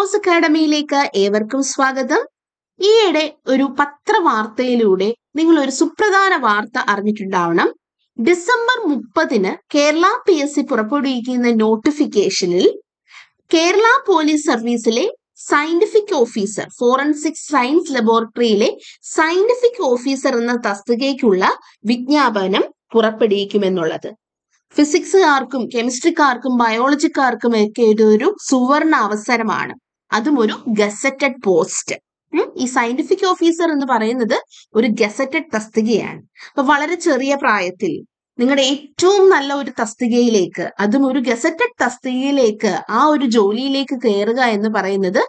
ജോസ് അക്കാഡമിയിലേക്ക് ഏവർക്കും സ്വാഗതം ഈയിടെ ഒരു പത്രവാർത്തയിലൂടെ നിങ്ങൾ ഒരു സുപ്രധാന വാർത്ത അറിഞ്ഞിട്ടുണ്ടാവണം ഡിസംബർ മുപ്പതിന് കേരള പി എസ് സി പുറപ്പെടുവിക്കുന്ന നോട്ടിഫിക്കേഷനിൽ കേരള പോലീസ് സർവീസിലെ സയന്റിഫിക് ഓഫീസർ ഫോറൻസിക് സയൻസ് ലബോറട്ടറിയിലെ സയന്റിഫിക് ഓഫീസർ എന്ന തസ്തികയ്ക്കുള്ള വിജ്ഞാപനം പുറപ്പെടുവിക്കുമെന്നുള്ളത് ഫിസിക്സുകാർക്കും കെമിസ്ട്രിക്കാർക്കും ബയോളജിക്കാർക്കും ഒക്കെ ഇതൊരു സുവർണ അവസരമാണ് അതും ഒരു ഗസറ്റഡ് പോസ്റ്റ് ഈ സയന്റിഫിക് ഓഫീസർ എന്ന് പറയുന്നത് ഒരു ഗസറ്റഡ് തസ്തികയാണ് അപ്പൊ വളരെ ചെറിയ പ്രായത്തിൽ നിങ്ങളുടെ ഏറ്റവും നല്ല ഒരു തസ്തികയിലേക്ക് അതും ഒരു ഗസറ്റഡ് തസ്തികയിലേക്ക് ആ ഒരു ജോലിയിലേക്ക് കയറുക എന്ന് പറയുന്നത്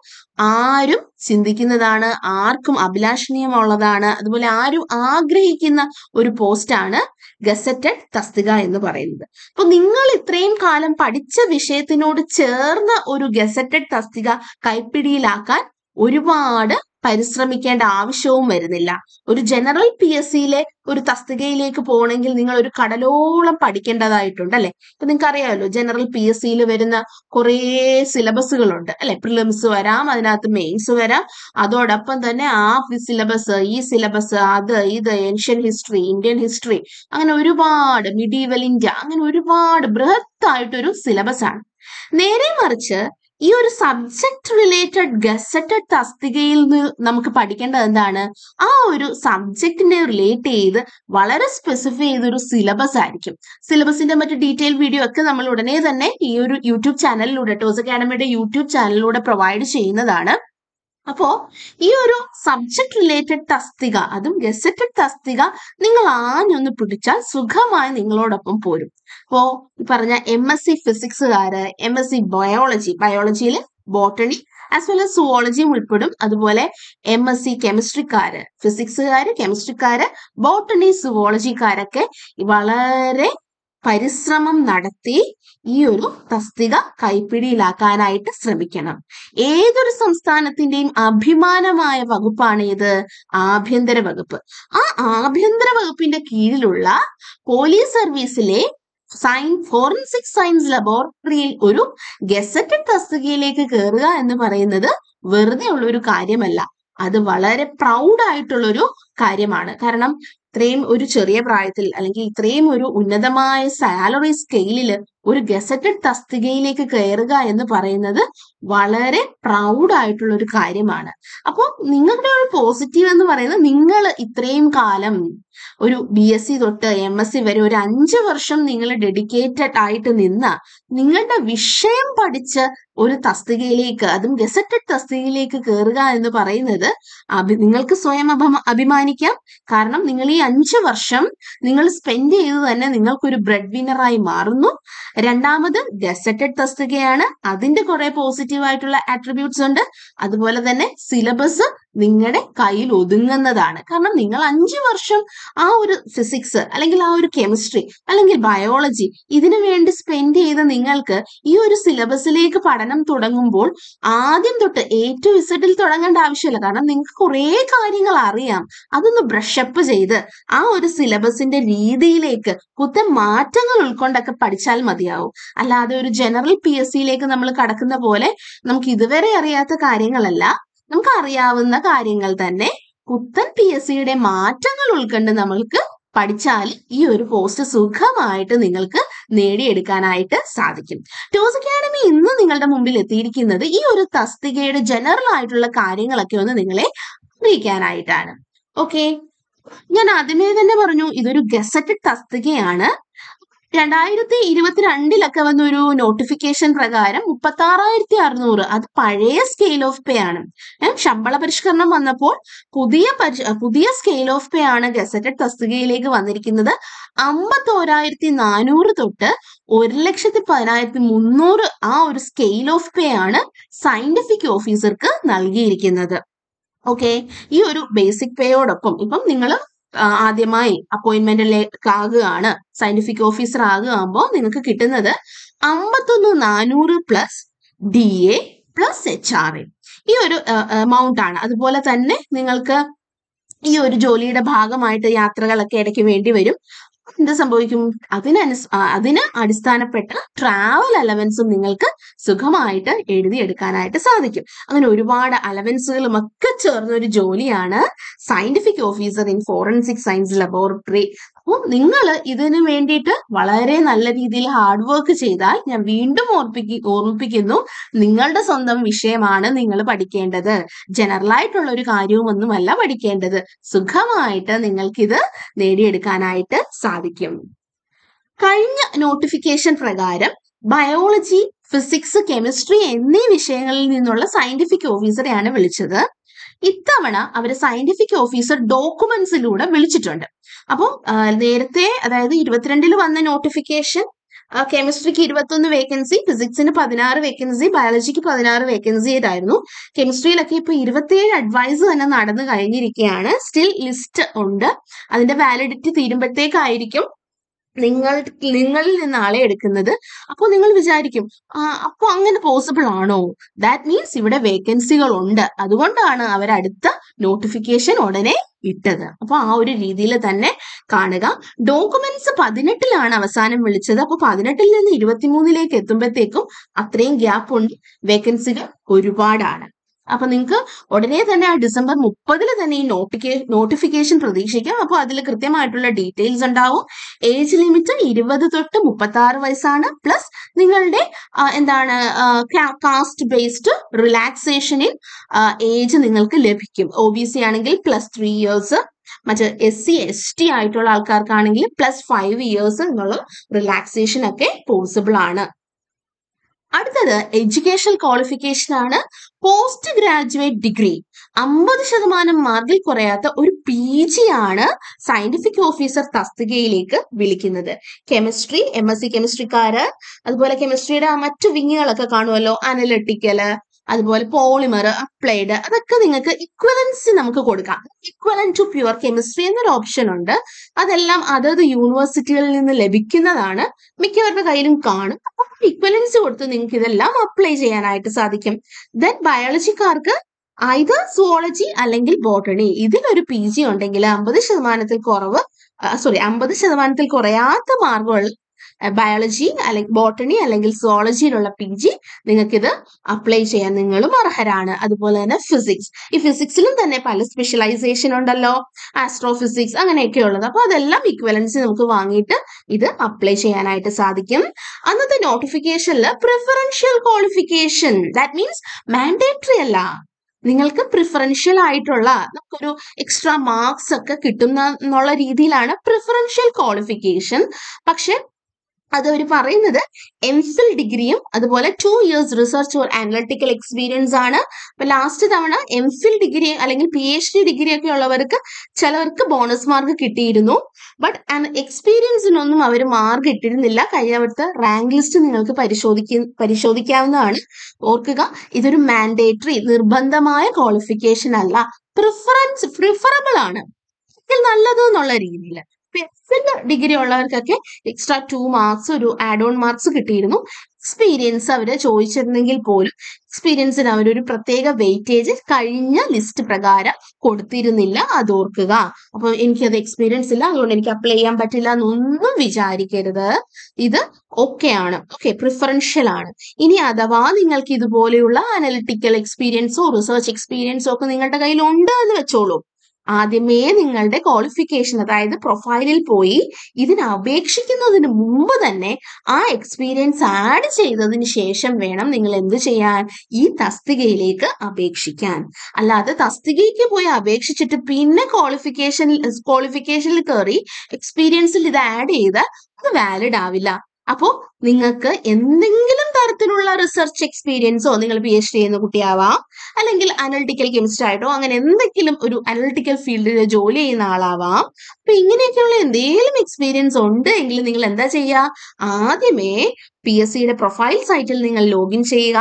ആരും ചിന്തിക്കുന്നതാണ് ആർക്കും അഭിലാഷണീയമുള്ളതാണ് അതുപോലെ ആരും ആഗ്രഹിക്കുന്ന ഒരു പോസ്റ്റാണ് ഗസറ്റഡ് തസ്തിക എന്ന് പറയുന്നത് അപ്പൊ നിങ്ങൾ ഇത്രയും കാലം പഠിച്ച വിഷയത്തിനോട് ചേർന്ന ഒരു ഗസറ്റഡ് തസ്തിക കൈപ്പിടിയിലാക്കാൻ ഒരുപാട് പരിശ്രമിക്കേണ്ട ആവശ്യവും വരുന്നില്ല ഒരു ജനറൽ പി എസ് സിയിലെ ഒരു തസ്തികയിലേക്ക് പോകണമെങ്കിൽ നിങ്ങൾ ഒരു കടലോളം പഠിക്കേണ്ടതായിട്ടുണ്ട് അല്ലെ ഇപ്പൊ നിങ്ങൾക്ക് അറിയാമല്ലോ ജനറൽ പി എസ് സിയിൽ വരുന്ന കുറേ സിലബസുകളുണ്ട് അല്ലെ പ്രിലിംസ് വരാം അതിനകത്ത് മെയിൻസ് വരാം അതോടൊപ്പം തന്നെ ആ സിലബസ് ഈ സിലബസ് അത് ഇത് ഏൻഷ്യൻ ഹിസ്റ്ററി ഇന്ത്യൻ ഹിസ്റ്ററി അങ്ങനെ ഒരുപാട് മിഡീവൽ ഇന്ത്യ അങ്ങനെ ഒരുപാട് ബൃഹത്തായിട്ടൊരു സിലബസാണ് നേരെ മറിച്ച് ഈ ഒരു സബ്ജക്ട് റിലേറ്റഡ് ഗസറ്റഡ് തസ്തികയിൽ നിന്ന് നമുക്ക് പഠിക്കേണ്ടത് എന്താണ് ആ ഒരു സബ്ജക്റ്റിനെ റിലേറ്റ് ചെയ്ത് വളരെ സ്പെസിഫൈ ചെയ്തൊരു സിലബസ് ആയിരിക്കും സിലബസിന്റെ മറ്റു ഡീറ്റെയിൽ വീഡിയോ ഒക്കെ നമ്മൾ ഉടനെ തന്നെ ഈ ഒരു യൂട്യൂബ് ചാനലിലൂടെ ടോസ് അക്കാഡമിയുടെ യൂട്യൂബ് ചാനലിലൂടെ പ്രൊവൈഡ് ചെയ്യുന്നതാണ് അപ്പോ ഈ ഒരു സബ്ജക്ട് റിലേറ്റഡ് തസ്തിക അതും ഗസറ്റഡ് തസ്തിക നിങ്ങൾ ആഞ്ഞൊന്ന് പിടിച്ചാൽ സുഖമായി നിങ്ങളോടൊപ്പം പോരും അപ്പോ ഈ പറഞ്ഞ എം എസ് സി ഫിസിക്സുകാര് എം എസ് സി ബയോളജി ബയോളജിയിൽ ബോട്ടണി ആസ് വെൽ ആസ് സുവോളജിയും ഉൾപ്പെടും അതുപോലെ എം എസ് സി കെമിസ്ട്രിക്കാര് ഫിസിക്സുകാര് കെമിസ്ട്രിക്കാര് ബോട്ടണി സുവോളജിക്കാരൊക്കെ വളരെ പരിശ്രമം നടത്തി ഈ ഒരു തസ്തിക കൈപ്പിടിയിലാക്കാനായിട്ട് ശ്രമിക്കണം ഏതൊരു സംസ്ഥാനത്തിന്റെയും അഭിമാനമായ വകുപ്പാണ് ഇത് ആഭ്യന്തര വകുപ്പ് ആ ആഭ്യന്തര വകുപ്പിന്റെ കീഴിലുള്ള പോലീസ് സർവീസിലെ സയൻ ഫോറൻസിക് സയൻസ് ലബോറട്ടറിയിൽ ഒരു ഗസറ്റഡ് തസ്തികയിലേക്ക് കയറുക എന്ന് പറയുന്നത് വെറുതെ ഉള്ള ഒരു കാര്യമല്ല അത് വളരെ പ്രൗഡ് ആയിട്ടുള്ളൊരു കാര്യമാണ് കാരണം ഇത്രയും ഒരു ചെറിയ പ്രായത്തിൽ അല്ലെങ്കിൽ ഇത്രയും ഒരു ഉന്നതമായ സാലറി സ്കെയിലിൽ ഒരു ഗസറ്റഡ് തസ്തികയിലേക്ക് കയറുക എന്ന് പറയുന്നത് വളരെ പ്രൗഡ് ആയിട്ടുള്ള ഒരു കാര്യമാണ് അപ്പോൾ നിങ്ങളുടെ ഒരു പോസിറ്റീവ് എന്ന് പറയുന്നത് നിങ്ങൾ ഇത്രയും കാലം ഒരു ബി എസ് സി തൊട്ട് എം എസ് സി വരെ ഒരു അഞ്ച് വർഷം നിങ്ങൾ ഡെഡിക്കേറ്റഡ് ആയിട്ട് നിന്ന നിങ്ങളുടെ വിഷയം പഠിച്ച് ഒരു തസ്തികയിലേക്ക് അതും ഗസറ്റഡ് തസ്തികയിലേക്ക് കയറുക എന്ന് പറയുന്നത് അഭി നിങ്ങൾക്ക് സ്വയം അഭിമാനിക്കാം കാരണം നിങ്ങൾ ഈ അഞ്ച് വർഷം നിങ്ങൾ സ്പെൻഡ് ചെയ്ത് തന്നെ നിങ്ങൾക്കൊരു ബ്രെഡ് വിന്നറായി മാറുന്നു രണ്ടാമത് ഗസറ്റഡ് തസ്തികയാണ് അതിന്റെ കുറെ പോസിറ്റീവ് പോസിറ്റീവ് ആയിട്ടുള്ള ആട്രിബ്യൂട്ട്സ് ഉണ്ട് അതുപോലെ തന്നെ സിലബസ് നിങ്ങളുടെ കയ്യിൽ ഒതുങ്ങുന്നതാണ് കാരണം നിങ്ങൾ അഞ്ചു വർഷം ആ ഒരു ഫിസിക്സ് അല്ലെങ്കിൽ ആ ഒരു കെമിസ്ട്രി അല്ലെങ്കിൽ ബയോളജി ഇതിനു വേണ്ടി സ്പെൻഡ് ചെയ്ത നിങ്ങൾക്ക് ഈ ഒരു സിലബസിലേക്ക് പഠനം തുടങ്ങുമ്പോൾ ആദ്യം തൊട്ട് എ ടു ഇസഡിൽ തുടങ്ങേണ്ട ആവശ്യമില്ല കാരണം നിങ്ങൾക്ക് കുറേ കാര്യങ്ങൾ അറിയാം അതൊന്ന് ബ്രഷപ്പ് ചെയ്ത് ആ ഒരു സിലബസിന്റെ രീതിയിലേക്ക് കുത്തം മാറ്റങ്ങൾ ഉൾക്കൊണ്ടൊക്കെ പഠിച്ചാൽ മതിയാവും അല്ലാതെ ഒരു ജനറൽ പി എസ് സിയിലേക്ക് നമ്മൾ കടക്കുന്ന പോലെ നമുക്ക് ഇതുവരെ അറിയാത്ത കാര്യങ്ങളല്ല നമുക്കറിയാവുന്ന കാര്യങ്ങൾ തന്നെ പുത്തൻ പി എസ് സിയുടെ മാറ്റങ്ങൾ ഉൾക്കൊണ്ട് നമ്മൾക്ക് പഠിച്ചാൽ ഈ ഒരു പോസ്റ്റ് സുഖമായിട്ട് നിങ്ങൾക്ക് നേടിയെടുക്കാനായിട്ട് സാധിക്കും ടോസ് അക്കാഡമി ഇന്ന് നിങ്ങളുടെ മുമ്പിൽ എത്തിയിരിക്കുന്നത് ഈ ഒരു തസ്തികയുടെ ജനറൽ ആയിട്ടുള്ള കാര്യങ്ങളൊക്കെ ഒന്ന് നിങ്ങളെ അറിയിക്കാനായിട്ടാണ് ഓക്കെ ഞാൻ ആദ്യമേ തന്നെ പറഞ്ഞു ഇതൊരു ഗസറ്റഡ് തസ്തികയാണ് രണ്ടായിരത്തി ഇരുപത്തിരണ്ടിലൊക്കെ വന്ന ഒരു നോട്ടിഫിക്കേഷൻ പ്രകാരം മുപ്പത്തി ആറായിരത്തി അറുന്നൂറ് അത് പഴയ സ്കെയിൽ ഓഫ് പേ ആണ് ശമ്പള പരിഷ്കരണം വന്നപ്പോൾ പുതിയ പുതിയ സ്കെയിൽ ഓഫ് പേ ആണ് ഗസറ്റഡ് തസ്തികയിലേക്ക് വന്നിരിക്കുന്നത് അമ്പത്തോരായിരത്തി നാനൂറ് തൊട്ട് ഒരു ലക്ഷത്തി പതിനായിരത്തി മുന്നൂറ് ആ ഒരു സ്കെയിൽ ഓഫ് പേ ആണ് സയന്റിഫിക് ഓഫീസർക്ക് നൽകിയിരിക്കുന്നത് ഓക്കെ ഈ ഒരു ബേസിക് പേയോടൊപ്പം ഇപ്പം നിങ്ങൾ ആദ്യമായി അപ്പോയിന്റ്മെന്റ് ആകുകയാണ് സയന്റിഫിക് ഓഫീസർ ആകുകയാകുമ്പോൾ നിങ്ങൾക്ക് കിട്ടുന്നത് അമ്പത്തൊന്ന് നാനൂറ് plus D A plus H R A ഈ ഒരു എമൗണ്ട് ആണ് അതുപോലെ തന്നെ നിങ്ങൾക്ക് ഈ ഒരു ജോലിയുടെ ഭാഗമായിട്ട് യാത്രകളൊക്കെ ഇടയ്ക്ക് വേണ്ടി വരും എന്ത് സംഭവിക്കും അതിനനു അതിന് അടിസ്ഥാനപ്പെട്ട ട്രാവൽ അലവൻസും നിങ്ങൾക്ക് സുഖമായിട്ട് എഴുതിയെടുക്കാനായിട്ട് സാധിക്കും അങ്ങനെ ഒരുപാട് അലവൻസുകളും ഒക്കെ ചേർന്ന ഒരു ജോലിയാണ് scientific officer in forensic science laboratory അപ്പം നിങ്ങൾ ഇതിനു വേണ്ടിയിട്ട് വളരെ നല്ല രീതിയിൽ ഹാർഡ് വർക്ക് ചെയ്താൽ ഞാൻ വീണ്ടും ഓർപ്പിക്ക ഓർമ്മിപ്പിക്കുന്നു നിങ്ങളുടെ സ്വന്തം വിഷയമാണ് നിങ്ങൾ പഠിക്കേണ്ടത് ജനറൽ ആയിട്ടുള്ള ഒരു കാര്യവുമൊന്നുമല്ല പഠിക്കേണ്ടത് സുഖമായിട്ട് നിങ്ങൾക്കിത് നേടിയെടുക്കാനായിട്ട് സാധിക്കും കഴിഞ്ഞ നോട്ടിഫിക്കേഷൻ പ്രകാരം ബയോളജി ഫിസിക്സ് കെമിസ്ട്രി എന്നീ വിഷയങ്ങളിൽ നിന്നുള്ള സയന്റിഫിക് ഓഫീസറെയാണ് വിളിച്ചത് ഇത്തവണ അവർ സയന്റിഫിക് ഓഫീസർ ഡോക്യുമെന്റ്സിലൂടെ വിളിച്ചിട്ടുണ്ട് അപ്പം നേരത്തെ അതായത് ഇരുപത്തിരണ്ടിൽ വന്ന നോട്ടിഫിക്കേഷൻ കെമിസ്ട്രിക്ക് ഇരുപത്തൊന്ന് വേക്കൻസി ഫിസിക്സിന് പതിനാറ് വേക്കൻസി ബയോളജിക്ക് പതിനാറ് വേക്കൻസി ഇതായിരുന്നു കെമിസ്ട്രിയിലൊക്കെ ഇപ്പൊ ഇരുപത്തിയേഴ് അഡ്വൈസ് തന്നെ നടന്നു കഴിഞ്ഞിരിക്കുകയാണ് സ്റ്റിൽ ലിസ്റ്റ് ഉണ്ട് അതിന്റെ വാലിഡിറ്റി തീരുമ്പോഴത്തേക്കായിരിക്കും നിങ്ങൾ നിങ്ങളിൽ നിന്ന് ആളെ എടുക്കുന്നത് അപ്പോൾ നിങ്ങൾ വിചാരിക്കും അപ്പോൾ അങ്ങനെ പോസിബിൾ ആണോ ദാറ്റ് മീൻസ് ഇവിടെ വേക്കൻസികൾ ഉണ്ട് അതുകൊണ്ടാണ് അവർ അടുത്ത നോട്ടിഫിക്കേഷൻ ഉടനെ ഇട്ടത് അപ്പൊ ആ ഒരു രീതിയിൽ തന്നെ കാണുക ഡോക്യുമെന്റ്സ് പതിനെട്ടിലാണ് അവസാനം വിളിച്ചത് അപ്പൊ പതിനെട്ടിൽ നിന്ന് ഇരുപത്തിമൂന്നിലേക്ക് എത്തുമ്പോഴത്തേക്കും അത്രയും ഗ്യാപ്പ് ഉണ്ട് വേക്കൻസികൾ ഒരുപാടാണ് അപ്പൊ നിങ്ങൾക്ക് ഉടനെ തന്നെ ആ ഡിസംബർ മുപ്പതിൽ തന്നെ ഈ നോട്ടിഫിക്കേഷൻ നോട്ടിഫിക്കേഷൻ പ്രതീക്ഷിക്കാം അപ്പോൾ അതിൽ കൃത്യമായിട്ടുള്ള ഡീറ്റെയിൽസ് ഉണ്ടാവും ഏജ് ലിമിറ്റ് ഇരുപത് തൊട്ട് മുപ്പത്തി ആറ് വയസ്സാണ് പ്ലസ് നിങ്ങളുടെ എന്താണ് കാസ്റ്റ് ബേസ്ഡ് റിലാക്സേഷനിൽ ഏജ് നിങ്ങൾക്ക് ലഭിക്കും ഒ ബി സി ആണെങ്കിൽ പ്ലസ് ത്രീ ഇയേഴ്സ് മറ്റേ എസ് സി എസ് ടി ആയിട്ടുള്ള ആൾക്കാർക്കാണെങ്കിൽ പ്ലസ് ഫൈവ് ഇയേഴ്സ് എന്നുള്ള റിലാക്സേഷൻ ഒക്കെ പോസിബിൾ ആണ് അടുത്തത് എഡ്യൂക്കേഷൻ ക്വാളിഫിക്കേഷൻ ആണ് പോസ്റ്റ് ഗ്രാജുവേറ്റ് ഡിഗ്രി അമ്പത് ശതമാനം മാർഗിൽ കുറയാത്ത ഒരു പി ജി ആണ് സയന്റിഫിക് ഓഫീസർ തസ്തികയിലേക്ക് വിളിക്കുന്നത് കെമിസ്ട്രി എം എസ് സി കെമിസ്ട്രിക്കാര് അതുപോലെ കെമിസ്ട്രിയുടെ മറ്റു വിങ്ങുകളൊക്കെ കാണുമല്ലോ അനലറ്റിക്കല് അതുപോലെ പോളിമർ അപ്ലൈഡ് അതൊക്കെ നിങ്ങൾക്ക് ഇക്വലൻസ് നമുക്ക് കൊടുക്കാം ഇക്വലൻ ടു പ്യുവർ കെമിസ്ട്രി എന്നൊരു ഓപ്ഷൻ ഉണ്ട് അതെല്ലാം അതത് യൂണിവേഴ്സിറ്റികളിൽ നിന്ന് ലഭിക്കുന്നതാണ് മിക്കവരുടെ കയ്യിലും കാണും അപ്പം ഇക്വലൻസ് കൊടുത്ത് നിങ്ങൾക്ക് ഇതെല്ലാം അപ്ലൈ ചെയ്യാനായിട്ട് സാധിക്കും ദെൻ ബയോളജിക്കാർക്ക് ഐതർ സുവോളജി അല്ലെങ്കിൽ ബോട്ടണി ഇതിലൊരു പി ജി ഉണ്ടെങ്കിൽ അമ്പത് ശതമാനത്തിൽ കുറവ് സോറി അമ്പത് ശതമാനത്തിൽ കുറയാത്ത മാർക്കുകൾ ബയോളജി അല്ലെങ്കിൽ ബോട്ടണി അല്ലെങ്കിൽ സുവോളജിയിലുള്ള പി ജി നിങ്ങൾക്കിത് അപ്ലൈ ചെയ്യാൻ നിങ്ങളും അർഹരാണ് അതുപോലെ തന്നെ ഫിസിക്സ് ഈ ഫിസിക്സിലും തന്നെ പല സ്പെഷ്യലൈസേഷൻ ഉണ്ടല്ലോ ആസ്ട്രോ ഫിസിക്സ് അങ്ങനെയൊക്കെ ഉള്ളത് അപ്പോൾ അതെല്ലാം ഇക്വലൻസ് നമുക്ക് വാങ്ങിയിട്ട് ഇത് അപ്ലൈ ചെയ്യാനായിട്ട് സാധിക്കും അന്നത്തെ നോട്ടിഫിക്കേഷനിൽ preferential qualification that means mandatory അല്ല നിങ്ങൾക്ക് പ്രിഫറൻഷ്യൽ ആയിട്ടുള്ള നമുക്കൊരു എക്സ്ട്രാ മാർക്സ് ഒക്കെ കിട്ടുന്ന എന്നുള്ള രീതിയിലാണ് പ്രിഫറൻഷ്യൽ ക്വാളിഫിക്കേഷൻ പക്ഷെ അത് അവർ പറയുന്നത് എം ഫിൽ ഡിഗ്രിയും അതുപോലെ two years research or analytical experience ആണ് അപ്പൊ ലാസ്റ്റ് തവണ എം ഫിൽ ഡിഗ്രി അല്ലെങ്കിൽ പി എച്ച് ഡി ഡിഗ്രി ഒക്കെ ഉള്ളവർക്ക് ചിലവർക്ക് ബോണസ് മാർക്ക് കിട്ടിയിരുന്നു ബട്ട് എക്സ്പീരിയൻസിനൊന്നും അവർ മാർക്ക് ഇട്ടിരുന്നില്ല കഴിഞ്ഞവിടുത്തെ റാങ്ക് ലിസ്റ്റ് നിങ്ങൾക്ക് പരിശോധിക്ക പരിശോധിക്കാവുന്നതാണ് ഓർക്കുക ഇതൊരു മാൻഡേറ്ററി നിർബന്ധമായ ക്വാളിഫിക്കേഷൻ അല്ല പ്രിഫറൻസ് പ്രിഫറബിൾ ആണ് നല്ലത് എന്നുള്ള രീതിയിൽ എക്സൽ ഡിഗ്രി ഉള്ളവർക്കൊക്കെ എക്സ്ട്രാ ടു മാർക്സ് ഒരു ആഡ് ഓൺ മാർക്സ് കിട്ടിയിരുന്നു എക്സ്പീരിയൻസ് അവർ ചോദിച്ചിരുന്നെങ്കിൽ പോലും എക്സ്പീരിയൻസിന് അവരൊരു പ്രത്യേക വെയിറ്റേജ് കഴിഞ്ഞ ലിസ്റ്റ് പ്രകാരം കൊടുത്തിരുന്നില്ല അത് ഓർക്കുക അപ്പൊ എനിക്കത് എക്സ്പീരിയൻസ് ഇല്ല അതുകൊണ്ട് എനിക്ക് അപ്ലൈ ചെയ്യാൻ പറ്റില്ല എന്നൊന്നും വിചാരിക്കരുത് ഇത് ഓക്കെ ആണ് ഓക്കെ പ്രിഫറൻഷ്യൽ ആണ് ഇനി അഥവാ നിങ്ങൾക്ക് ഇതുപോലെയുള്ള അനലിറ്റിക്കൽ എക്സ്പീരിയൻസോ റിസർച്ച് എക്സ്പീരിയൻസോ ഒക്കെ നിങ്ങളുടെ കയ്യിൽ ഉണ്ട് എന്ന് വെച്ചോളൂ ആദ്യമേ നിങ്ങളുടെ ക്വാളിഫിക്കേഷൻ അതായത് പ്രൊഫൈലിൽ പോയി ഇതിന് അപേക്ഷിക്കുന്നതിന് മുമ്പ് തന്നെ ആ എക്സ്പീരിയൻസ് ആഡ് ചെയ്തതിന് ശേഷം വേണം നിങ്ങൾ എന്ത് ചെയ്യാൻ ഈ തസ്തികയിലേക്ക് അപേക്ഷിക്കാൻ അല്ലാതെ തസ്തികയ്ക്ക് പോയി അപേക്ഷിച്ചിട്ട് പിന്നെ ക്വാളിഫിക്കേഷൻ ക്വാളിഫിക്കേഷനിൽ കയറി എക്സ്പീരിയൻസിൽ ഇത് ആഡ് ചെയ്ത് അത് വാലിഡ് ആവില്ല അപ്പോൾ നിങ്ങൾക്ക് എന്തെങ്കിലും തരത്തിലുള്ള റിസർച്ച് എക്സ്പീരിയൻസോ നിങ്ങൾ പി എച്ച് ഡി ചെയ്യുന്ന കുട്ടിയാവാം അല്ലെങ്കിൽ അനലിറ്റിക്കൽ കെമിസ്ട്രി ആയിട്ടോ അങ്ങനെ എന്തെങ്കിലും ഒരു അനലിറ്റിക്കൽ ഫീൽഡിൽ ജോലി ചെയ്യുന്ന ആളാവാം അപ്പൊ ഇങ്ങനെയൊക്കെയുള്ള എന്തെങ്കിലും എക്സ്പീരിയൻസ് ഉണ്ട് എങ്കിൽ നിങ്ങൾ എന്താ ചെയ്യുക ആദ്യമേ പി എസ് സിയുടെ പ്രൊഫൈൽ സൈറ്റിൽ നിങ്ങൾ ലോഗിൻ ചെയ്യുക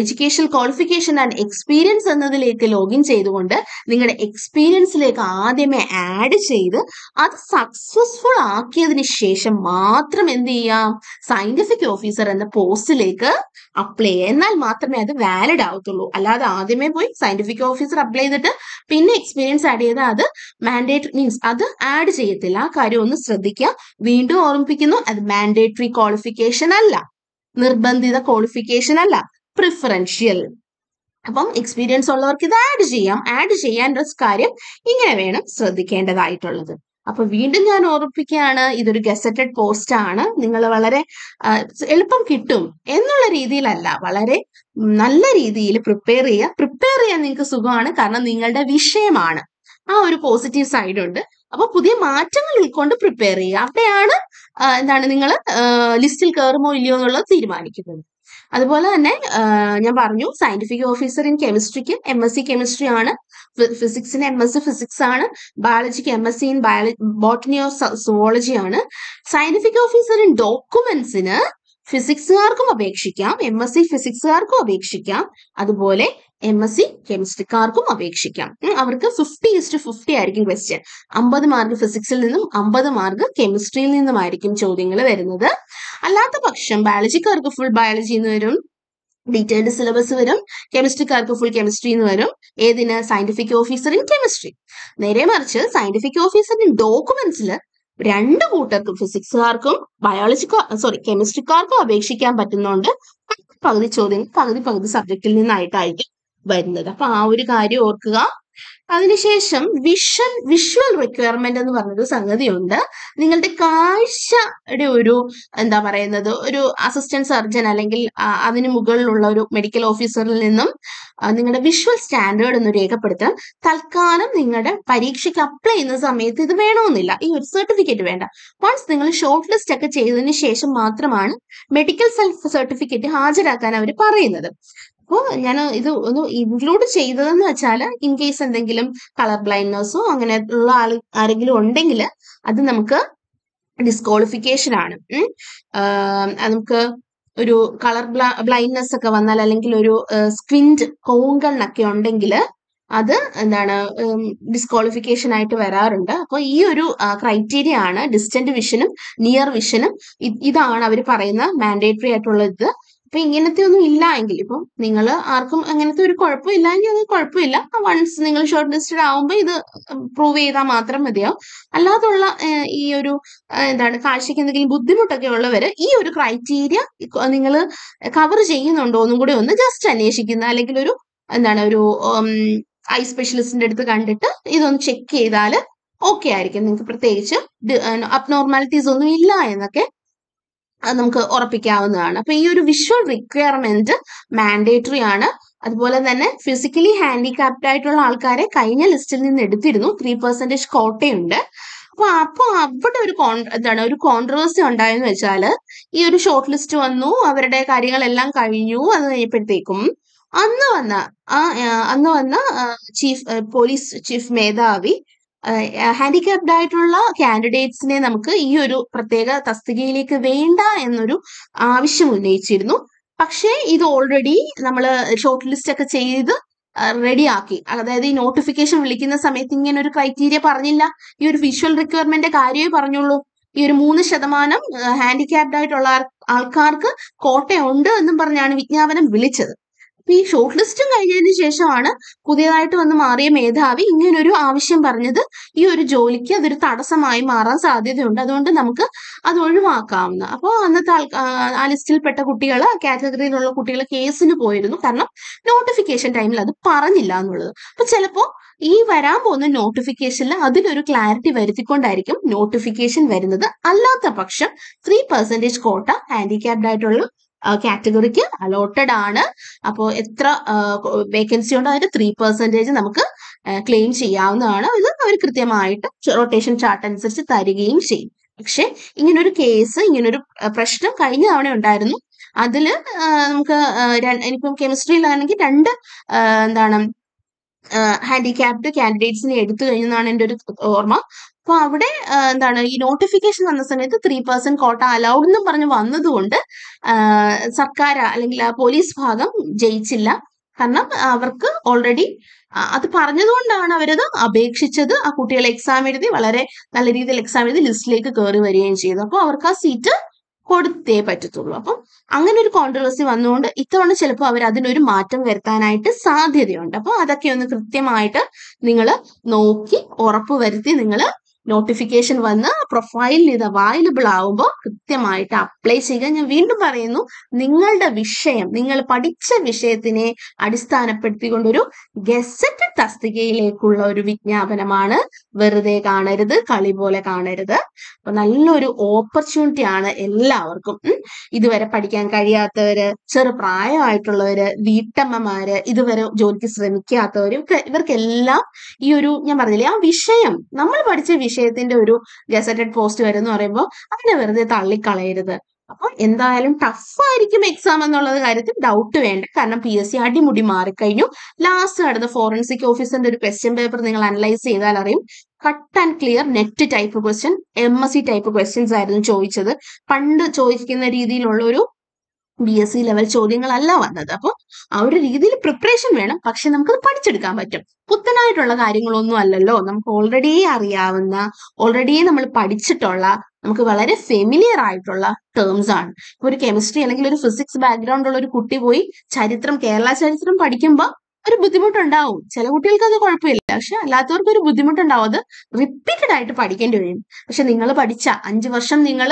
എഡ്യൂക്കേഷൻ ക്വാളിഫിക്കേഷൻ ആൻഡ് എക്സ്പീരിയൻസ് എന്നതിലേക്ക് ലോഗിൻ ചെയ്തുകൊണ്ട് നിങ്ങളുടെ എക്സ്പീരിയൻസിലേക്ക് ആദ്യമേ ആഡ് ചെയ്ത് അത് സക്സസ്ഫുൾ ആക്കിയതിന് ശേഷം മാത്രം എന്ത് ചെയ്യാം സയന്റിഫിക് ഓഫീസർ എന്ന പോസ്റ്റിലേക്ക് അപ്ലൈ ചെയ്യുക എന്നാൽ മാത്രമേ അത് വാലിഡ് ആവത്തുള്ളൂ അല്ലാതെ ആദ്യമേ പോയി സയന്റിഫിക് ഓഫീസർ അപ്ലൈ ചെയ്തിട്ട് പിന്നെ എക്സ്പീരിയൻസ് ആഡ് ചെയ്താൽ അത് മാൻഡേറ്ററി മീൻസ് അത് ആഡ് ചെയ്യത്തില്ല ആ കാര്യം ഒന്ന് ശ്രദ്ധിക്കുക വീണ്ടും ഓർമ്മിപ്പിക്കുന്നു അത് മാൻഡേറ്ററി ക്വാളിഫിക്കേഷൻ അല്ല നിർബന്ധിത ക്വാളിഫിക്കേഷൻ അല്ല പ്രിഫറൻഷ്യൽ അപ്പം എക്സ്പീരിയൻസ് ഉള്ളവർക്ക് ഇത് ആഡ് ചെയ്യാം ആഡ് ചെയ്യാൻ കാര്യം ഇങ്ങനെ വേണം ശ്രദ്ധിക്കേണ്ടതായിട്ടുള്ളത് അപ്പൊ വീണ്ടും ഞാൻ ഓർപ്പിക്കുകയാണ് ഇതൊരു ഗസറ്റഡ് പോസ്റ്റ് ആണ് നിങ്ങൾ വളരെ എളുപ്പം കിട്ടും എന്നുള്ള രീതിയിലല്ല വളരെ നല്ല രീതിയിൽ പ്രിപ്പയർ ചെയ്യുക പ്രിപ്പയർ ചെയ്യാൻ നിങ്ങൾക്ക് സുഖമാണ് കാരണം നിങ്ങളുടെ വിഷയമാണ് ആ ഒരു പോസിറ്റീവ് സൈഡ് ഉണ്ട് അപ്പൊ പുതിയ മാറ്റങ്ങൾ ഉൾക്കൊണ്ട് പ്രിപ്പയർ ചെയ്യുക അവിടെയാണ് എന്താണ് നിങ്ങൾ ലിസ്റ്റിൽ കയറുമോ ഇല്ലയോ എന്നുള്ളത് തീരുമാനിക്കുന്നത് അതുപോലെ തന്നെ ഞാൻ പറഞ്ഞു സയന്റിഫിക് ഓഫീസർ ഇൻ കെമിസ്ട്രിക്ക് എം എസ് സി കെമിസ്ട്രി ആണ് ഫിസിക്സിന് എം എസ് സി ഫിസിക്സ് ആണ് ബയോളജിക്ക് M S C in biology botany of zoology ആണ് സയന്റിഫിക് ഓഫീസർ ഇൻ ഡോക്യുമെന്റ്സിന് ഫിസിക്സുകാർക്കും അപേക്ഷിക്കാം എം എസ് സി ഫിസിക്സുകാർക്കും അപേക്ഷിക്കാം അതുപോലെ എം എസ് സി കെമിസ്ട്രിക്കാർക്കും അപേക്ഷിക്കാം അവർക്ക് ഫിഫ്റ്റി ഇസ്റ്റ് ഫിഫ്റ്റി ആയിരിക്കും ക്വസ്റ്റ്യൻ അമ്പത് മാർക്ക് ഫിസിക്സിൽ നിന്നും അമ്പത് മാർക്ക് കെമിസ്ട്രിയിൽ നിന്നുമായിരിക്കും ചോദ്യങ്ങൾ വരുന്നത് അല്ലാത്ത പക്ഷം ബയോളജിക്കാർക്ക് ഫുൾ ബയോളജി എന്ന് വരും ഡീറ്റെയിൽഡ് സിലബസ് വരും കെമിസ്ട്രിക്കാർക്ക് ഫുൾ കെമിസ്ട്രി എന്ന് വരും ഏതിന് സയന്റിഫിക് ഓഫീസർ ഇൻ കെമിസ്ട്രി നേരെ മറിച്ച് സയന്റിഫിക് ഓഫീസർ ഡോക്യുമെന്റ്സിൽ രണ്ട് കൂട്ടർക്കും ഫിസിക്സുകാർക്കും ബയോളജിക്കോ സോറി കെമിസ്ട്രിക്കാർക്കും അപേക്ഷിക്കാൻ പറ്റുന്നുണ്ട് പകുതി ചോദ്യം പകുതി പകുതി സബ്ജക്റ്റിൽ നിന്നായിട്ടായിരിക്കും വരുന്നത് അപ്പൊ ആ ഒരു കാര്യം ഓർക്കുക അതിനുശേഷം വിഷൻ വിഷ്വൽ റിക്വയർമെന്റ് എന്ന് പറഞ്ഞൊരു സംഗതിയുണ്ട് നിങ്ങളുടെ കാഴ്ചയുടെ ഒരു എന്താ പറയുന്നത് ഒരു അസിസ്റ്റന്റ് സർജൻ അല്ലെങ്കിൽ അതിന് മുകളിലുള്ള ഒരു മെഡിക്കൽ ഓഫീസറിൽ നിന്നും നിങ്ങളുടെ വിഷ്വൽ സ്റ്റാൻഡേർഡ് ഒന്ന് രേഖപ്പെടുത്താൻ തൽക്കാലം നിങ്ങളുടെ പരീക്ഷയ്ക്ക് അപ്ലൈ ചെയ്യുന്ന സമയത്ത് ഇത് വേണമെന്നില്ല ഈ ഒരു സർട്ടിഫിക്കറ്റ് വേണ്ട വൺസ് നിങ്ങൾ ഷോർട്ട് ലിസ്റ്റ് ഒക്കെ ചെയ്തതിന് ശേഷം മാത്രമാണ് മെഡിക്കൽ സെൽഫ് സർട്ടിഫിക്കറ്റ് ഹാജരാക്കാൻ അവർ പറയുന്നത് അപ്പോ ഞാൻ ഇത് ഒന്ന് ഇൻക്ലൂഡ് ചെയ്തതെന്ന് വെച്ചാൽ ഇൻ കേസ് എന്തെങ്കിലും കളർ ബ്ലൈൻഡ്നെസ്സോ അങ്ങനെ ഉള്ള ആൾ ആരെങ്കിലും ഉണ്ടെങ്കിൽ അത് നമുക്ക് ഡിസ്ക്വാളിഫിക്കേഷൻ ആണ് നമുക്ക് ഒരു കളർ ബ്ലൈൻഡ്നെസ് ഒക്കെ വന്നാൽ അല്ലെങ്കിൽ ഒരു സ്ക്വിൻഡ് കോങ്കണ്ണൊക്കെ ഉണ്ടെങ്കിൽ അത് എന്താണ് ഡിസ്ക്വാളിഫിക്കേഷൻ ആയിട്ട് വരാറുണ്ട് അപ്പോൾ ഈ ഒരു ക്രൈറ്റീരിയ ആണ് ഡിസ്റ്റന്റ് വിഷനും നിയർ വിഷനും ഇതാണ് അവർ പറയുന്ന മാൻഡേറ്ററി ആയിട്ടുള്ള ഇത് അപ്പൊ ഇങ്ങനത്തെ ഒന്നും ഇല്ല എങ്കിൽ ഇപ്പം നിങ്ങൾ ആർക്കും അങ്ങനത്തെ ഒരു കുഴപ്പം ഇല്ല എങ്കിൽ അത് കുഴപ്പമില്ല വൺസ് നിങ്ങൾ ഷോർട്ട് ലിസ്റ്റഡ് ആവുമ്പോൾ ഇത് പ്രൂവ് ചെയ്താൽ മാത്രം മതിയാവും അല്ലാതുള്ള ഈ ഒരു എന്താണ് കാഴ്ചയ്ക്ക് എന്തെങ്കിലും ബുദ്ധിമുട്ടൊക്കെ ഉള്ളവർ ഈ ഒരു ക്രൈറ്റീരിയ നിങ്ങൾ കവർ ചെയ്യുന്നുണ്ടോ എന്നും കൂടി ഒന്ന് ജസ്റ്റ് അന്വേഷിക്കുന്ന അല്ലെങ്കിൽ ഒരു എന്താണ് ഒരു ഐ സ്പെഷ്യലിസ്റ്റിന്റെ അടുത്ത് കണ്ടിട്ട് ഇതൊന്ന് ചെക്ക് ചെയ്താൽ ഓക്കെ ആയിരിക്കും നിങ്ങൾക്ക് പ്രത്യേകിച്ച് അബ്നോർമാലിറ്റീസ് ഒന്നും ഇല്ല എന്നൊക്കെ നമുക്ക് ഉറപ്പിക്കാവുന്നതാണ് അപ്പൊ ഈ ഒരു വിഷ്വൽ റിക്വയർമെന്റ് മാൻഡേറ്ററി ആണ് അതുപോലെ തന്നെ ഫിസിക്കലി ഹാൻഡിക്യാപ്ഡ് ആയിട്ടുള്ള ആൾക്കാരെ കഴിഞ്ഞ ലിസ്റ്റിൽ നിന്ന് എടുത്തിരുന്നു ത്രീ പെർസെന്റേജ് കോട്ടയുണ്ട് അപ്പൊ അപ്പൊ അവിടെ ഒരു കോൺ എന്താണ് ഒരു കോൺട്രവേഴ്സി ഉണ്ടായെന്ന് വെച്ചാൽ ഈ ഒരു ഷോർട്ട് ലിസ്റ്റ് വന്നു അവരുടെ കാര്യങ്ങളെല്ലാം കഴിഞ്ഞു അത് കഴിഞ്ഞപ്പോഴത്തേക്കും അന്ന് വന്ന ആ അന്ന് വന്ന ചീഫ് പോലീസ് ചീഫ് മേധാവി ഹാൻഡിക്യാപ്ഡ് ആയിട്ടുള്ള കാൻഡിഡേറ്റ്സിനെ നമുക്ക് ഈ ഒരു പ്രത്യേക തസ്തികയിലേക്ക് വേണ്ട എന്നൊരു ആവശ്യം ഉന്നയിച്ചിരുന്നു പക്ഷേ ഇത് ഓൾറെഡി നമ്മൾ ഷോർട്ട് ലിസ്റ്റ് ഒക്കെ ചെയ്ത് റെഡിയാക്കി അതായത് ഈ നോട്ടിഫിക്കേഷൻ വിളിക്കുന്ന സമയത്ത് ഇങ്ങനെ ഒരു ക്രൈറ്റീരിയ പറഞ്ഞില്ല ഈ ഒരു വിഷ്വൽ റിക്വയർമെന്റ് കാര്യമേ പറഞ്ഞുള്ളൂ ഈ ഒരു മൂന്ന് ശതമാനം ഹാൻഡിക്യാപ്ഡ് ആയിട്ടുള്ള ആൾക്കാർക്ക് കോട്ടയുണ്ട് എന്നും പറഞ്ഞാണ് വിജ്ഞാപനം വിളിച്ചത് അപ്പൊ ഈ ഷോർട്ട് ലിസ്റ്റും കഴിഞ്ഞതിന് ശേഷമാണ് പുതിയതായിട്ട് വന്ന് മാറിയ മേധാവി ഇങ്ങനൊരു ആവശ്യം പറഞ്ഞത് ഈ ഒരു ജോലിക്ക് അതൊരു തടസ്സമായി മാറാൻ സാധ്യതയുണ്ട് അതുകൊണ്ട് നമുക്ക് അത് ഒഴിവാക്കാവുന്ന അപ്പോൾ അന്നത്തെ ആൾ ആ ലിസ്റ്റിൽപ്പെട്ട കുട്ടികൾ ആ കാറ്റഗറിയിലുള്ള കുട്ടികൾ കേസിന് പോയിരുന്നു കാരണം നോട്ടിഫിക്കേഷൻ ടൈമിൽ അത് പറഞ്ഞില്ല എന്നുള്ളത് അപ്പൊ ചിലപ്പോൾ ഈ വരാൻ പോകുന്ന നോട്ടിഫിക്കേഷനിൽ അതിലൊരു ക്ലാരിറ്റി വരുത്തിക്കൊണ്ടായിരിക്കും നോട്ടിഫിക്കേഷൻ വരുന്നത് അല്ലാത്ത പക്ഷം ത്രീ പെർസെൻറ്റേജ് കോട്ട ഹാൻഡിക്യാപ്ഡ് ആയിട്ടുള്ള കാറ്റഗറിക്ക് അലോട്ടഡ് ആണ് അപ്പോൾ എത്ര വേക്കൻസി ഉണ്ടോ അതിന്റെ ത്രീ പെർസെൻറ്റേജ് നമുക്ക് ക്ലെയിം ചെയ്യാവുന്നതാണ് ഇത് അവർ കൃത്യമായിട്ട് റൊട്ടേഷൻ ചാർട്ട് അനുസരിച്ച് തരികയും ചെയ്യും പക്ഷെ ഇങ്ങനൊരു കേസ് ഇങ്ങനൊരു പ്രശ്നം കഴിഞ്ഞ തവണ ഉണ്ടായിരുന്നു അതില് നമുക്ക് എനിക്കും കെമിസ്ട്രിയിലാണെങ്കിൽ രണ്ട് എന്താണ് ഹാൻഡിക്യാപ്ഡ് കാൻഡിഡേറ്റ്സിനെ എടുത്തു കഴിഞ്ഞെന്നാണ് എൻ്റെ ഒരു ഓർമ്മ അപ്പോൾ അവിടെ എന്താണ് ഈ നോട്ടിഫിക്കേഷൻ വന്ന സമയത്ത് ത്രീ പെർസെന്റ് കോട്ട അലൗഡ് എന്നും പറഞ്ഞ് വന്നതുകൊണ്ട് സർക്കാർ അല്ലെങ്കിൽ പോലീസ് ഭാഗം ജയിച്ചില്ല കാരണം അവർക്ക് ഓൾറെഡി അത് പറഞ്ഞതുകൊണ്ടാണ് അവരത് അപേക്ഷിച്ചത് ആ കുട്ടികൾ എക്സാം എഴുതി വളരെ നല്ല രീതിയിൽ എക്സാം എഴുതി ലിസ്റ്റിലേക്ക് കയറി വരികയും ചെയ്തു അപ്പോൾ അവർക്ക് ആ സീറ്റ് കൊടുത്തേ പറ്റത്തുള്ളൂ അപ്പം അങ്ങനെ ഒരു കോൺട്രവേഴ്സി വന്നുകൊണ്ട് ഇത്തവണ ചിലപ്പോൾ അവർ അതിനൊരു മാറ്റം വരുത്താനായിട്ട് സാധ്യതയുണ്ട് അപ്പോൾ അതൊക്കെ ഒന്ന് കൃത്യമായിട്ട് നിങ്ങൾ നോക്കി ഉറപ്പ് വരുത്തി നിങ്ങൾ നോട്ടിഫിക്കേഷൻ വന്ന് പ്രൊഫൈലിൽ ഇത് അവൈലബിൾ ആവുമ്പോൾ കൃത്യമായിട്ട് അപ്ലൈ ചെയ്യുക ഞാൻ വീണ്ടും പറയുന്നു നിങ്ങളുടെ വിഷയം നിങ്ങൾ പഠിച്ച വിഷയത്തിനെ അടിസ്ഥാനപ്പെടുത്തിക്കൊണ്ടൊരു ഗസറ്റ് തസ്തികയിലേക്കുള്ള ഒരു വിജ്ഞാപനമാണ് വെറുതെ കാണരുത് കളി പോലെ കാണരുത് അപ്പൊ നല്ലൊരു ഓപ്പർച്യൂണിറ്റി ആണ് എല്ലാവർക്കും ഇതുവരെ പഠിക്കാൻ കഴിയാത്തവര് ചെറുപ്രായമായിട്ടുള്ളവര് വീട്ടമ്മമാര് ഇതുവരെ ജോലിക്ക് ശ്രമിക്കാത്തവരും ഇവർക്കെല്ലാം ഈ ഒരു ഞാൻ പറഞ്ഞില്ലേ ആ വിഷയം നമ്മൾ പഠിച്ച വിഷയം വിഷയത്തിന്റെ ഒരു ഗസറ്റഡ് പോസ്റ്റ് വരും എന്ന് പറയുമ്പോൾ അതിനെ വെറുതെ തള്ളിക്കളയരുത് അപ്പൊ എന്തായാലും ടഫ് ആയിരിക്കും എക്സാം എന്നുള്ളത് കാര്യത്തിൽ ഡൗട്ട് വേണ്ട കാരണം പി എസ് സി അടിമുടി മാറിക്കഴിഞ്ഞു ലാസ്റ്റ് കടന്ന് ഫോറൻസിക് ഓഫീസറിന്റെ ഒരു ക്വസ്റ്റ്യൻ പേപ്പർ നിങ്ങൾ അനലൈസ് ചെയ്താൽ അറിയും cut and clear net type question M S C type questions ആയിരുന്നു ചോദിച്ചത് പണ്ട് ചോദിക്കുന്ന രീതിയിലുള്ള ഒരു ബി എസ് സി ലെവൽ ചോദ്യങ്ങളല്ല വന്നത് അപ്പോൾ ആ ഒരു രീതിയിൽ പ്രിപ്പറേഷൻ വേണം പക്ഷെ നമുക്കത് പഠിച്ചെടുക്കാൻ പറ്റും പുത്തനായിട്ടുള്ള കാര്യങ്ങളൊന്നും അല്ലല്ലോ നമുക്ക് ഓൾറെഡി അറിയാവുന്ന ഓൾറെഡി നമ്മൾ പഠിച്ചിട്ടുള്ള നമുക്ക് വളരെ ഫെമിലിയർ ആയിട്ടുള്ള ടേംസ് ആണ് ഇപ്പൊ ഒരു കെമിസ്ട്രി അല്ലെങ്കിൽ ഒരു ഫിസിക്സ് ബാക്ക്ഗ്രൗണ്ട് ഉള്ള ഒരു കുട്ടി പോയി ചരിത്രം കേരള ചരിത്രം പഠിക്കുമ്പോൾ ഒരു ബുദ്ധിമുട്ടുണ്ടാവും ചില കുട്ടികൾക്ക് അത് കുഴപ്പമില്ല പക്ഷെ അല്ലാത്തവർക്ക് ഒരു ബുദ്ധിമുട്ടുണ്ടാവും അത് റിപ്പീറ്റഡ് ആയിട്ട് പഠിക്കേണ്ടി വരും പക്ഷെ നിങ്ങൾ പഠിച്ച അഞ്ച് വർഷം നിങ്ങൾ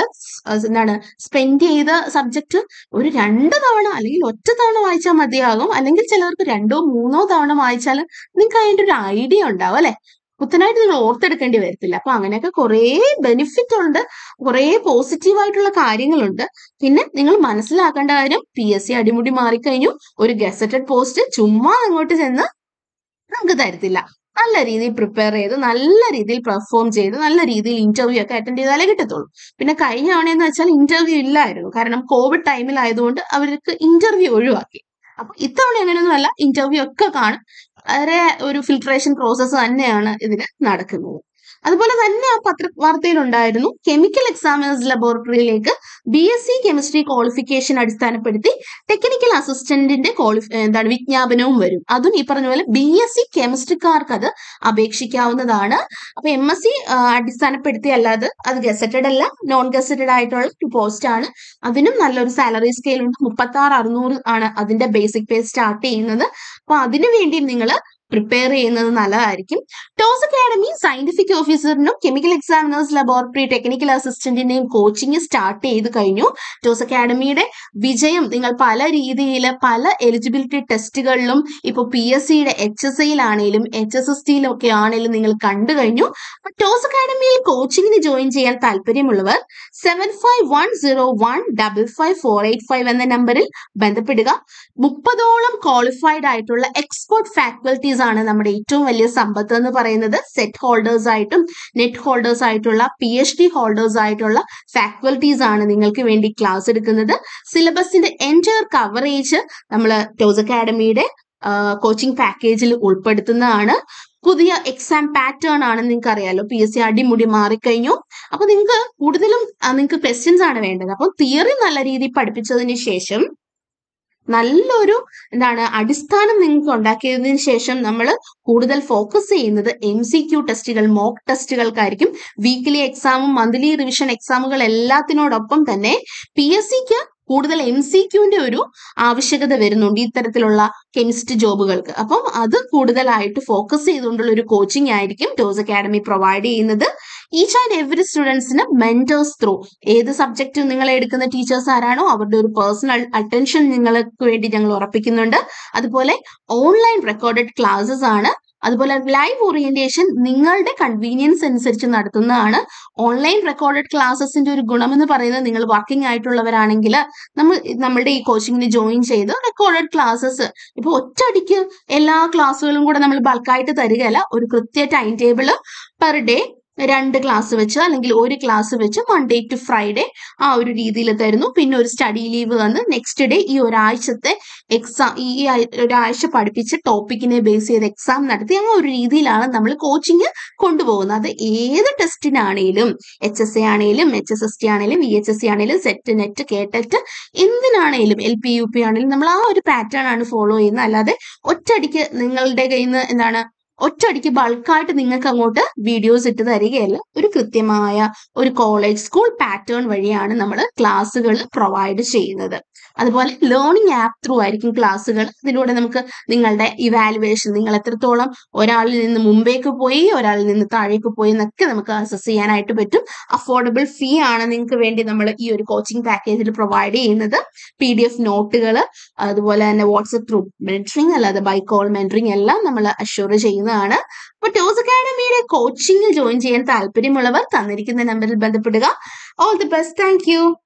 എന്താണ് സ്പെൻഡ് ചെയ്ത സബ്ജക്റ്റ് ഒരു രണ്ട് തവണ അല്ലെങ്കിൽ ഒറ്റ തവണ വായിച്ചാൽ മതിയാകും അല്ലെങ്കിൽ ചിലവർക്ക് രണ്ടോ മൂന്നോ തവണ വായിച്ചാൽ നിങ്ങൾക്ക് അതിൻ്റെ ഒരു ഐഡിയ ഉണ്ടാവും അല്ലെ പുത്തനായിട്ട് നിങ്ങൾ ഓർത്തെടുക്കേണ്ടി വരത്തില്ല അപ്പൊ അങ്ങനെയൊക്കെ കുറേ ബെനിഫിറ്റ് ഉണ്ട് കുറേ പോസിറ്റീവ് ആയിട്ടുള്ള കാര്യങ്ങളുണ്ട് പിന്നെ നിങ്ങൾ മനസ്സിലാക്കേണ്ട കാര്യം പി എസ് സി അടിമുടി മാറിക്കഴിഞ്ഞു ഒരു ഗസറ്റഡ് പോസ്റ്റ് ചുമ്മാ അങ്ങോട്ട് ചെന്ന് നമുക്ക് തരത്തില്ല നല്ല രീതിയിൽ പ്രിപ്പയർ ചെയ്ത് നല്ല രീതിയിൽ പെർഫോം ചെയ്ത് നല്ല രീതിയിൽ ഇന്റർവ്യൂ ഒക്കെ അറ്റൻഡ് ചെയ്താലേ കിട്ടത്തുള്ളൂ പിന്നെ കഴിഞ്ഞ തവണയെന്ന് വെച്ചാൽ ഇന്റർവ്യൂ ഇല്ലായിരുന്നു കാരണം കോവിഡ് ടൈമിലായതുകൊണ്ട് അവർക്ക് ഇന്റർവ്യൂ ഒഴിവാക്കി അപ്പൊ ഇത്തവണ അങ്ങനെയൊന്നുമല്ല ഇന്റർവ്യൂ ഒക്കെ കാണും വളരെ ഒരു ഫിൽട്രേഷൻ പ്രോസസ്സ് തന്നെയാണ് ഇതിൽ നടക്കുന്നത് അതുപോലെ തന്നെ ആ പത്ര വാർത്തയിലുണ്ടായിരുന്നു കെമിക്കൽ എക്സാമിനേഴ്സ് ലബോറട്ടറിയിലേക്ക് B S C chemistry qualification അടിസ്ഥാനപ്പെടുത്തി ടെക്നിക്കൽ അസിസ്റ്റന്റിന്റെ ക്വാളിഫി എന്താണ് വിജ്ഞാപനവും വരും അതും ഈ പറഞ്ഞ പോലെ ബി എസ് സി കെമിസ്ട്രിക്കാർക്ക് അത് അപേക്ഷിക്കാവുന്നതാണ് അപ്പൊ എം എസ് സി അടിസ്ഥാനപ്പെടുത്തി അല്ലാതെ അത് ഗസറ്റഡ് അല്ല നോൺ ഗസറ്റഡ് ആയിട്ടുള്ള ഒരു പോസ്റ്റ് ആണ് അതിനും നല്ലൊരു സാലറി സ്കെയിൽ ഉണ്ട് മുപ്പത്തി ആറ് അറുന്നൂറ് ആണ് അതിന്റെ ബേസിക് പേ സ്റ്റാർട്ട് ചെയ്യുന്നത് അപ്പൊ അതിനു വേണ്ടി നിങ്ങൾ പ്രിപ്പയർ ചെയ്യുന്നത് നല്ലതായിരിക്കും ടോസ് അക്കാഡമി സയന്റിഫിക് ഓഫീസറിനും കെമിക്കൽ എക്സാമിനേഴ്സ് ലബോറട്ടറി ടെക്നിക്കൽ അസിസ്റ്റന്റിന്റെയും കോച്ചിങ് സ്റ്റാർട്ട് ചെയ്ത് കഴിഞ്ഞു ടോസ് അക്കാഡമിയുടെ വിജയം നിങ്ങൾ പല രീതിയിൽ പല എലിജിബിലിറ്റി ടെസ്റ്റുകളിലും ഇപ്പൊ പി എസ് സിയുടെ എച്ച് എസ് ഐയിലാണേലും എച്ച് എസ് എസ് ടിയിലും ഒക്കെ ആണേലും നിങ്ങൾ കണ്ടു കഴിഞ്ഞു ടോസ് അക്കാഡമിയിൽ കോച്ചിങ്ങിന് ജോയിൻ ചെയ്യാൻ താല്പര്യമുള്ളവർ seven five one zero one double five four eight five എന്ന നമ്പറിൽ ബന്ധപ്പെടുക മുപ്പതോളം ക്വാളിഫൈഡ് ആയിട്ടുള്ള എക്സ്പോർട്ട് ഫാക്കൽറ്റീസ് ഇൻഡസ്ട്രീസ് ആണ് നമ്മുടെ ഏറ്റവും വലിയ സമ്പത്ത് എന്ന് പറയുന്നത് സെറ്റ് ഹോൾഡേഴ്സ് ആയിട്ടും നെറ്റ് ഹോൾഡേഴ്സ് ആയിട്ടുള്ള പി എച്ച് ഡി ഹോൾഡേഴ്സ് ആയിട്ടുള്ള ഫാക്കൽറ്റീസ് ആണ് നിങ്ങൾക്ക് വേണ്ടി ക്ലാസ് എടുക്കുന്നത് സിലബസിന്റെ എൻറ്റയർ കവറേജ് നമ്മൾ ടോസ് അക്കാഡമിയുടെ കോച്ചിങ് പാക്കേജിൽ ഉൾപ്പെടുത്തുന്നതാണ് പുതിയ എക്സാം പാറ്റേൺ ആണ് നിങ്ങൾക്ക് അറിയാലോ പി എസ് സി അടിമുടി മാറിക്കഴിഞ്ഞു അപ്പൊ നിങ്ങൾക്ക് കൂടുതലും നിങ്ങൾക്ക് ക്വസ്റ്റ്യൻസ് ആണ് വേണ്ടത് അപ്പം തിയറി നല്ല രീതിയിൽ പഠിപ്പിച്ചതിന് ശേഷം നല്ലൊരു എന്താണ് അടിസ്ഥാനം നിങ്ങൾക്ക് ഉണ്ടാക്കിയതിനു ശേഷം നമ്മൾ കൂടുതൽ ഫോക്കസ് ചെയ്യുന്നത് എം സി ക്യു ടെസ്റ്റുകൾ മോക്ക് ടെസ്റ്റുകൾക്കായിരിക്കും വീക്കിലി എക്സാമും മന്ത്ലി റിവിഷൻ എക്സാമുകൾ എല്ലാത്തിനോടൊപ്പം തന്നെ പി എസ് സിക്ക് കൂടുതൽ എം സി ക്യൂവിന്റെ ഒരു ആവശ്യകത വരുന്നുണ്ട് ഇത്തരത്തിലുള്ള കെമിസ്റ്റ് ജോബുകൾക്ക് അപ്പം അത് കൂടുതലായിട്ട് ഫോക്കസ് ചെയ്തുകൊണ്ടുള്ള ഒരു കോച്ചിങ് ആയിരിക്കും ടോസ് അക്കാഡമി പ്രൊവൈഡ് ചെയ്യുന്നത് ഈച്ച് ആൻഡ് എവറി സ്റ്റുഡൻസിന് മെന്റേഴ്സ് ത്രൂ ഏത് സബ്ജക്റ്റ് നിങ്ങൾ എടുക്കുന്ന ടീച്ചേഴ്സ് ആരാണോ അവരുടെ ഒരു പേഴ്സണൽ അറ്റൻഷൻ നിങ്ങൾക്ക് വേണ്ടി ഞങ്ങൾ ഉറപ്പിക്കുന്നുണ്ട് അതുപോലെ ഓൺലൈൻ റെക്കോർഡഡ് ക്ലാസ്സസ് ആണ് അതുപോലെ ലൈവ് ഓറിയന്റേഷൻ നിങ്ങളുടെ കൺവീനിയൻസ് അനുസരിച്ച് നടത്തുന്നതാണ് ഓൺലൈൻ റെക്കോർഡഡ് ക്ലാസ്സസിന്റെ ഒരു ഗുണം എന്ന് പറയുന്നത് നിങ്ങൾ വർക്കിംഗ് ആയിട്ടുള്ളവരാണെങ്കിൽ നമ്മൾ നമ്മളുടെ ഈ കോച്ചിങ്ങിന് ജോയിൻ ചെയ്ത് റെക്കോർഡഡ് ക്ലാസ്സസ് ഇപ്പൊ ഒറ്റയടിക്ക് എല്ലാ ക്ലാസ്സുകളും കൂടെ നമ്മൾ ബൾക്കായിട്ട് തരികയല്ല ഒരു കൃത്യ ടൈം ടേബിള് പെർ ഡേ രണ്ട് ക്ലാസ് വെച്ച് അല്ലെങ്കിൽ ഒരു ക്ലാസ് വെച്ച് മൺഡേ ടു ഫ്രൈഡേ ആ ഒരു രീതിയിൽ തരുന്നു പിന്നെ ഒരു സ്റ്റഡി ലീവ് വന്ന് നെക്സ്റ്റ് ഡേ ഈ ഒരാഴ്ചത്തെ എക്സാം ഈ ഒരാഴ്ച പഠിപ്പിച്ച ടോപ്പിക്കിനെ ബേസ് ചെയ്ത് എക്സാം നടത്തി ആ ഒരു രീതിയിലാണ് നമ്മൾ കോച്ചിങ് കൊണ്ടുപോകുന്നത് ഏത് ടെസ്റ്റിനാണേലും എച്ച് എസ് എ ആണേലും എച്ച് എസ് എസ് ടി ആണേലും വി എച്ച് എസ് സി ആണേലും സെറ്റ് നെറ്റ് കേട്ടെറ്റ് എന്തിനാണേലും എൽ പി യു പി ആണേലും നമ്മൾ ആ ഒരു പാറ്റേൺ ആണ് ഫോളോ ചെയ്യുന്നത് അല്ലാതെ ഒറ്റടിക്ക് നിങ്ങളുടെ കയ്യിൽ നിന്ന് എന്താണ് ഒറ്റയടിക്ക് ബൾക്കായിട്ട് നിങ്ങൾക്ക് അങ്ങോട്ട് വീഡിയോസ് ഇട്ട് തരികയല്ല ഒരു കൃത്യമായ ഒരു കോളേജ് സ്കൂൾ പാറ്റേൺ വഴിയാണ് നമ്മൾ ക്ലാസ്സുകൾ പ്രൊവൈഡ് ചെയ്യുന്നത് അതുപോലെ ലേണിംഗ് ആപ്പ് ത്രൂ ആയിരിക്കും ക്ലാസ്സുകൾ അതിലൂടെ നമുക്ക് നിങ്ങളുടെ ഇവാലുവേഷൻ നിങ്ങൾ എത്രത്തോളം ഒരാളിൽ നിന്ന് മുമ്പേക്ക് പോയി ഒരാളിൽ നിന്ന് താഴേക്ക് പോയി എന്നൊക്കെ നമുക്ക് അസസ് ചെയ്യാനായിട്ട് പറ്റും അഫോർഡബിൾ ഫീ ആണ് നിങ്ങൾക്ക് വേണ്ടി നമ്മൾ ഈ ഒരു കോച്ചിങ് പാക്കേജിൽ പ്രൊവൈഡ് ചെയ്യുന്നത് പി ഡി എഫ് നോട്ടുകൾ അതുപോലെ തന്നെ വാട്സപ്പ് ത്രൂ മെൻറ്ററിങ് അല്ലാതെ ബൈ കോൾ മെൻറ്ററിങ് എല്ലാം നമ്മൾ അഷ്യൂർ ചെയ്യുന്നു നൽകുന്നതാണ് അപ്പൊ ടോസ് അക്കാഡമിയുടെ കോച്ചിങ്ങിൽ ജോയിൻ ചെയ്യാൻ താല്പര്യമുള്ളവർ തന്നിരിക്കുന്ന നമ്പറിൽ ബന്ധപ്പെടുക ഓൾ ദി ബെസ്റ്റ് താങ്ക്